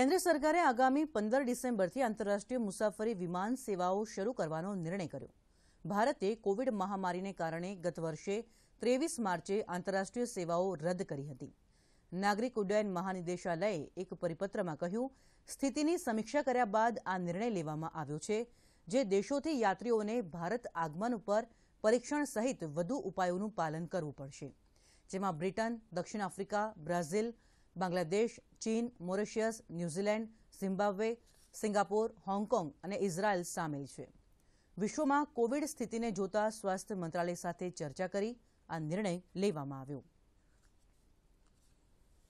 કેન્દ્ર સરકારે આગામી પંદર ડિસેમ્બરથી આંતરરાષ્ટ્રીય મુસાફરી વિમાન સેવાઓ શરૂ કરવાનો નિર્ણય કર્યો ભારતે કોવિડ મહામારીને કારણે ગત વર્ષે ત્રેવીસ માર્ચે આંતરરાષ્ટ્રીય સેવાઓ રદ કરી હતી નાગરિક ઉડ્ડયન મહાનિદેશાલયે એક પરિપત્રમાં કહ્યું સ્થિતિની સમીક્ષા કર્યા બાદ આ નિર્ણય લેવામાં આવ્યો છે જે દેશોથી યાત્રીઓને ભારત આગમન ઉપર પરીક્ષણ સહિત વધુ ઉપાયોનું પાલન કરવું પડશે જેમાં બ્રિટન દક્ષિણ આફ્રિકા બ્રાઝિલ બાંગ્લાદેશ ચીન Mauritius New Zealand Zimbabwe Singapore Hong Kong અને ઇઝરાયલ સામેલ છે વિશ્વમાં કોવિડ સ્થિતિને જોતા સ્વાસ્થ્ય મંત્રાલય સાથે ચર્ચા કરી આ નિર્ણય લેવામાં આવ્યો